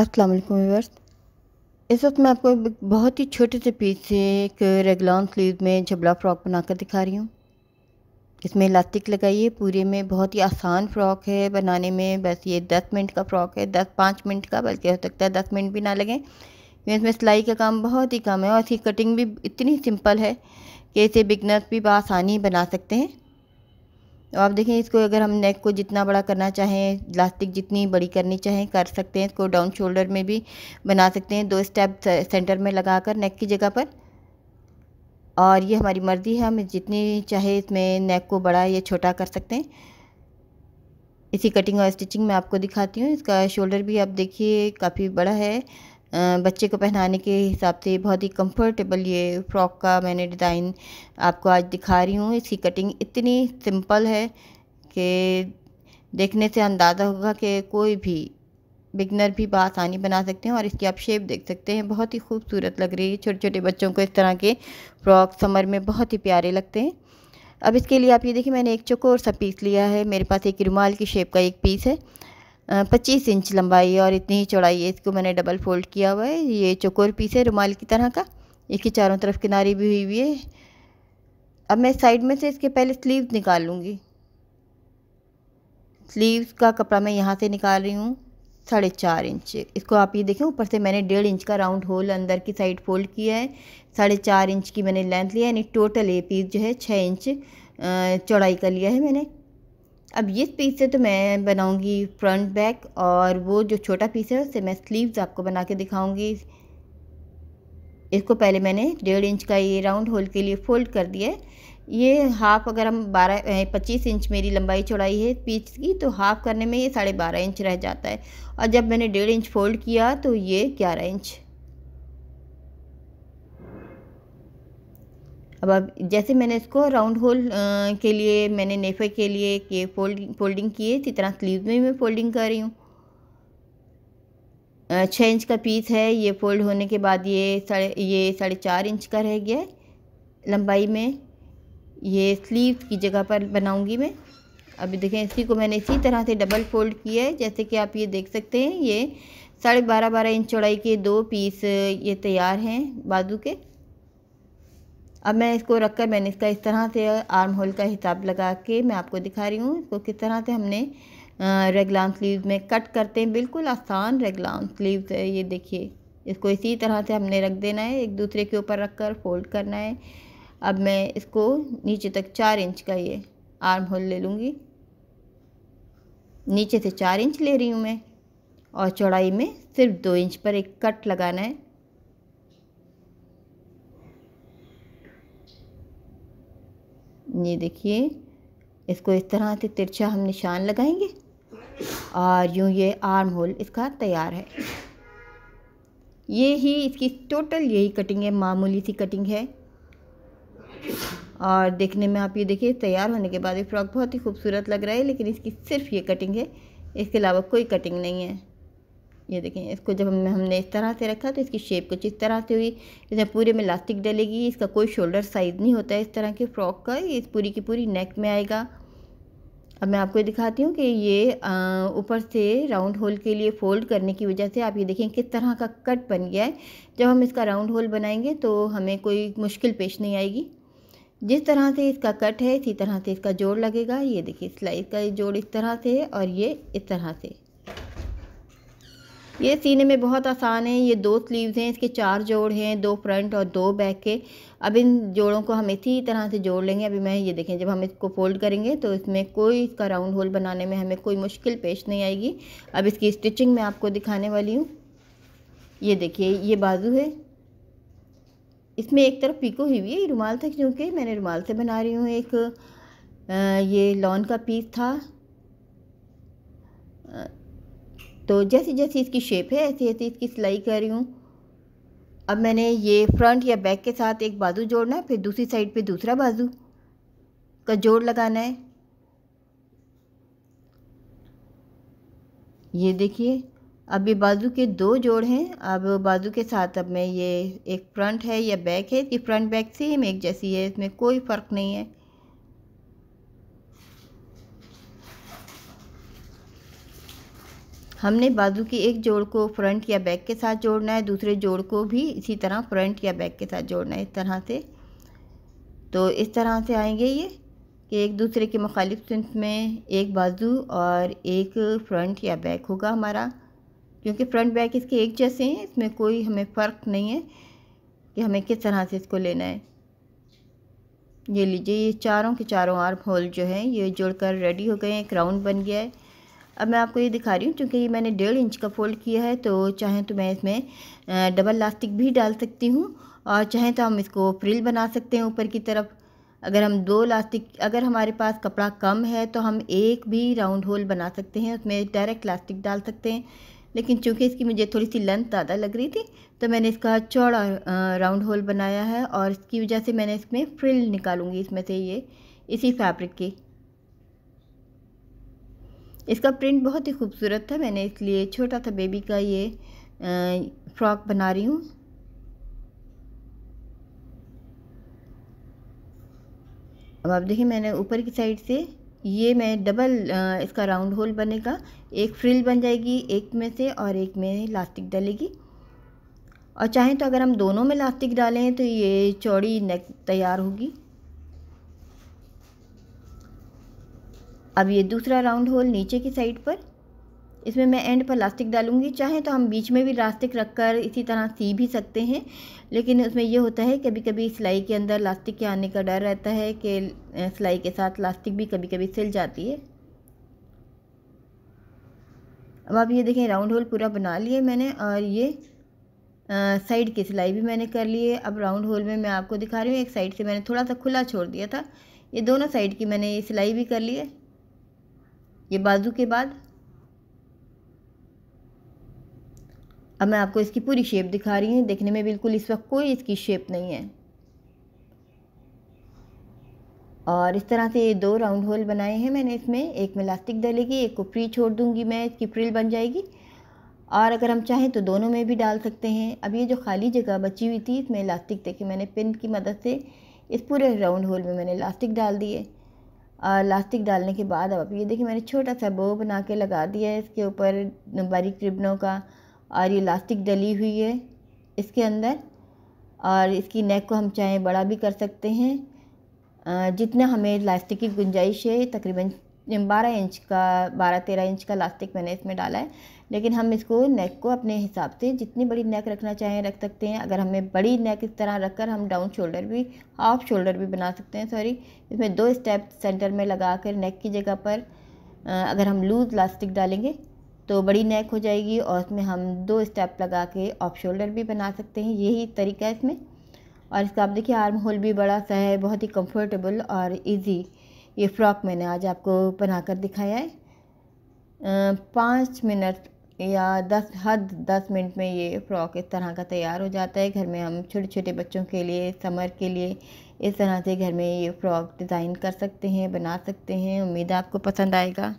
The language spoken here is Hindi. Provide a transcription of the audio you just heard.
अस्सलाम वालेकुम व्यूअर्स इस वक्त मैं आपको बहुत ही छोटे से पीस से एक रेगलॉन स्लीव में जबला फ्रॉक बनाकर दिखा रही हूँ इसमें इलास्टिक लगाइए पूरे में बहुत ही आसान फ्रॉक है बनाने में बस ये दस मिनट का फ्रॉक है दस पाँच मिनट का बल्कि हो सकता है दस मिनट भी ना लगें क्योंकि इसमें सिलाई का काम बहुत ही कम है और इसकी कटिंग भी इतनी सिंपल है कि इसे बिगनर्स भी बसानी बना सकते हैं तो आप देखें इसको अगर हम नेक को जितना बड़ा करना चाहें लास्टिक जितनी बड़ी करनी चाहें कर सकते हैं इसको डाउन शोल्डर में भी बना सकते हैं दो स्टेप सेंटर में लगाकर नेक की जगह पर और ये हमारी मर्ज़ी है हम जितनी चाहे इसमें नेक को बड़ा या छोटा कर सकते हैं इसी कटिंग और स्टिचिंग में आपको दिखाती हूँ इसका शोल्डर भी आप देखिए काफ़ी बड़ा है बच्चे को पहनाने के हिसाब से बहुत ही कंफर्टेबल ये फ़्रॉक का मैंने डिज़ाइन आपको आज दिखा रही हूँ इसकी कटिंग इतनी सिंपल है कि देखने से अंदाज़ा होगा कि कोई भी बिगनर भी बसानी बना सकते हैं और इसकी आप शेप देख सकते हैं बहुत ही खूबसूरत लग रही है छोटे छोटे बच्चों को इस तरह के फ्रॉक समर में बहुत ही प्यारे लगते हैं अब इसके लिए आप ये देखिए मैंने एक और सा पीस लिया है मेरे पास एक रुमाल की शेप का एक पीस है पच्चीस इंच लंबाई और इतनी ही चौड़ाई है इसको मैंने डबल फोल्ड किया हुआ है ये चकोर पीस है रुमाल की तरह का इसके चारों तरफ किनारी भी हुई हुई है अब मैं साइड में से इसके पहले स्लीव निकाल लूँगी स्लीव्स का कपड़ा मैं यहाँ से निकाल रही हूँ साढ़े चार इंच इसको आप ये देखें ऊपर से मैंने डेढ़ इंच का राउंड होल अंदर की साइड फोल्ड किया है साढ़े चार इंच की मैंने लेंथ लिया यानी टोटल ये पीस जो है छः इंच चौड़ाई का लिया है मैंने अब ये पीस से तो मैं बनाऊंगी फ्रंट बैक और वो जो छोटा पीस है उससे मैं स्लीव्स आपको बना के दिखाऊंगी इसको पहले मैंने डेढ़ इंच का ये राउंड होल के लिए फोल्ड कर दिया ये हाफ अगर हम बारह पच्चीस इंच मेरी लंबाई चौड़ाई है पीस की तो हाफ करने में ये साढ़े बारह इंच रह जाता है और जब मैंने डेढ़ इंच फोल्ड किया तो ये ग्यारह इंच अब अब जैसे मैंने इसको राउंड होल के लिए मैंने नेफे के लिए के फोल्ड फोल्डिंग की है इसी तरह स्लीव में मैं फोल्डिंग कर रही हूँ छः इंच का पीस है ये फोल्ड होने के बाद ये साढ़े ये साढ़े चार इंच का रह गया लंबाई में ये स्लीव की जगह पर बनाऊंगी मैं अभी देखें इसी को मैंने इसी तरह से डबल फोल्ड किया है जैसे कि आप ये देख सकते हैं ये साढ़े बारह बारह इंच चौड़ाई के दो पीस ये तैयार हैं बाजू के अब मैं इसको रख कर मैंने इसका इस तरह से आर्म होल का हिसाब लगा के मैं आपको दिखा रही हूँ इसको किस तरह से हमने रेगलान स्लीव में कट करते हैं बिल्कुल आसान रेगलान स्लीव है ये देखिए इसको इसी तरह से हमने रख देना है एक दूसरे के ऊपर रख कर फोल्ड करना है अब मैं इसको नीचे तक चार इंच का ये आर्म होल ले लूँगी नीचे से चार इंच ले रही हूँ मैं और चौड़ाई में सिर्फ दो इंच पर एक कट लगाना है ये देखिए इसको इस तरह से तिरछा हम निशान लगाएंगे और यूँ ये आर्म होल इसका तैयार है ये ही इसकी टोटल यही कटिंग है मामूली सी कटिंग है और देखने में आप ये देखिए तैयार होने के बाद ये फ्रॉक बहुत ही खूबसूरत लग रहा है लेकिन इसकी सिर्फ ये कटिंग है इसके अलावा कोई कटिंग नहीं है ये देखें इसको जब हमने हमने इस तरह से रखा तो इसकी शेप कुछ इस तरह से हुई इसमें पूरे में लास्टिक डलेगी इसका कोई शोल्डर साइज़ नहीं होता है इस तरह के फ्रॉक का ये इस पूरी की पूरी नेक में आएगा अब मैं आपको दिखाती हूँ कि ये ऊपर से राउंड होल के लिए फ़ोल्ड करने की वजह से आप ये देखें किस तरह का कट बन गया है जब हम इसका राउंड होल बनाएंगे तो हमें कोई मुश्किल पेश नहीं आएगी जिस तरह से इसका कट है इसी तरह से इसका जोड़ लगेगा ये देखिए स्लाइस का जोड़ इस तरह से है और ये इस तरह से ये सीने में बहुत आसान है ये दो स्लीव्स हैं इसके चार जोड़ हैं दो फ्रंट और दो बैक के अब इन जोड़ों को हम इसी तरह से जोड़ लेंगे अभी मैं ये देखें जब हम इसको फोल्ड करेंगे तो इसमें कोई इसका राउंड होल बनाने में हमें कोई मुश्किल पेश नहीं आएगी अब इसकी स्टिचिंग मैं आपको दिखाने वाली हूँ ये देखिए ये बाजू है इसमें एक तरफ पीको हुई हुई है रुमाल था क्योंकि मैंने रुमाल से बना रही हूँ एक ये लॉन का पीस था तो जैसी जैसी इसकी शेप है ऐसी ऐसी इसकी सिलाई कर रही हूँ अब मैंने ये फ्रंट या बैक के साथ एक बाजू जोड़ना है फिर दूसरी साइड पे दूसरा बाजू का जोड़ लगाना है ये देखिए अब ये बाजू के दो जोड़ हैं अब बाजू के साथ अब मैं ये एक फ्रंट है या बैक है इसकी फ्रंट बैक सेम एक जैसी है इसमें कोई फ़र्क नहीं है हमने बाजू की एक जोड़ को फ्रंट या बैक के साथ जोड़ना है दूसरे जोड़ को भी इसी तरह फ्रंट या बैक के साथ जोड़ना है इस तरह से तो इस तरह से आएंगे ये कि एक दूसरे के मुखालिफ सिंस में एक बाजू और एक फ्रंट या बैक होगा हमारा क्योंकि फ्रंट बैक इसके एक जैसे हैं इसमें कोई हमें फ़र्क नहीं है कि हमें किस तरह से इसको लेना है ये लीजिए ये चारों के चारों आर्म होल जो है ये जोड़कर रेडी हो गए हैं एक राउंड बन गया है अब मैं आपको ये दिखा रही हूँ क्योंकि मैंने डेढ़ इंच का फ़ोल्ड किया है तो चाहे तो मैं इसमें डबल लास्टिक भी डाल सकती हूँ और चाहे तो हम इसको फ्रिल बना सकते हैं ऊपर की तरफ अगर हम दो लास्टिक अगर हमारे पास कपड़ा कम है तो हम एक भी राउंड होल बना सकते हैं उसमें डायरेक्ट लास्टिक डाल सकते हैं लेकिन चूँकि इसकी मुझे थोड़ी सी लेंथ ज़्यादा लग रही थी तो मैंने इसका चौड़ा राउंड होल बनाया है और इसकी वजह से मैंने इसमें फ्रिल निकालूंगी इसमें से ये इसी फैब्रिक की इसका प्रिंट बहुत ही खूबसूरत था मैंने इसलिए छोटा सा बेबी का ये फ्रॉक बना रही हूँ अब आप देखिए मैंने ऊपर की साइड से ये मैं डबल इसका राउंड होल बनेगा एक फ्रिल बन जाएगी एक में से और एक में लास्टिक डलेगी और चाहें तो अगर हम दोनों में लास्टिक डालें तो ये चौड़ी नेक तैयार होगी अब ये दूसरा राउंड होल नीचे की साइड पर इसमें मैं एंड पर लास्टिक डालूंगी चाहे तो हम बीच में भी लास्टिक रखकर इसी तरह सी भी सकते हैं लेकिन उसमें यह होता है कभी कभी सिलाई के अंदर लास्टिक के आने का डर रहता है कि सिलाई के साथ लास्टिक भी कभी कभी सिल जाती है अब आप ये देखें राउंड होल पूरा बना लिए मैंने और ये साइड की सिलाई भी मैंने कर ली है अब राउंड होल में मैं आपको दिखा रही हूँ एक साइड से मैंने थोड़ा सा खुला छोड़ दिया था ये दोनों साइड की मैंने ये सिलाई भी कर ली है ये बाजू के बाद अब मैं आपको इसकी पूरी शेप दिखा रही हूँ देखने में बिल्कुल इस वक्त कोई इसकी शेप नहीं है और इस तरह से ये दो राउंड होल बनाए हैं मैंने इसमें एक में इलास्टिक डालेगी एक को फ्री छोड़ दूंगी मैं इसकी फ्रिल बन जाएगी और अगर हम चाहें तो दोनों में भी डाल सकते हैं अब ये जो खाली जगह बची हुई थी इसमें इलास्टिक देखिए मैंने पिन की मदद से इस पूरे राउंड होल में मैंने इलास्टिक डाल दिए लास्टिक डालने के बाद अब ये देखिए मैंने छोटा सा बो बना के लगा दिया है इसके ऊपर बारीक रिबनों का और ये लास्टिक डली हुई है इसके अंदर और इसकी नेक को हम चाहें बड़ा भी कर सकते हैं जितना हमें लास्टिक की गुंजाइश है तकरीबन बारह इंच का बारह तेरह इंच का लास्टिक मैंने इसमें डाला है लेकिन हम इसको नेक को अपने हिसाब से जितनी बड़ी नेक रखना चाहें रख सकते हैं अगर हमें बड़ी नेक इस तरह रख कर हम डाउन शोल्डर भी हाफ शोल्डर भी बना सकते हैं सॉरी इसमें दो स्टेप सेंटर में लगा कर नेक की जगह पर अगर हम लूज़ लास्टिक डालेंगे तो बड़ी नेक हो जाएगी और इसमें हम दो स्टेप लगा के ऑफ शोल्डर भी बना सकते हैं यही तरीका है इसमें और इसका आप देखिए आर्म होल भी बड़ा सा है बहुत ही कंफर्टेबल और इजी ये फ्रॉक मैंने आज आपको बना कर दिखाया है पाँच मिनट या दस हद दस मिनट में ये फ़्रॉक इस तरह का तैयार हो जाता है घर में हम छोटे छोटे बच्चों के लिए समर के लिए इस तरह से घर में ये फ़्रॉक डिज़ाइन कर सकते हैं बना सकते हैं उम्मीद है आपको पसंद आएगा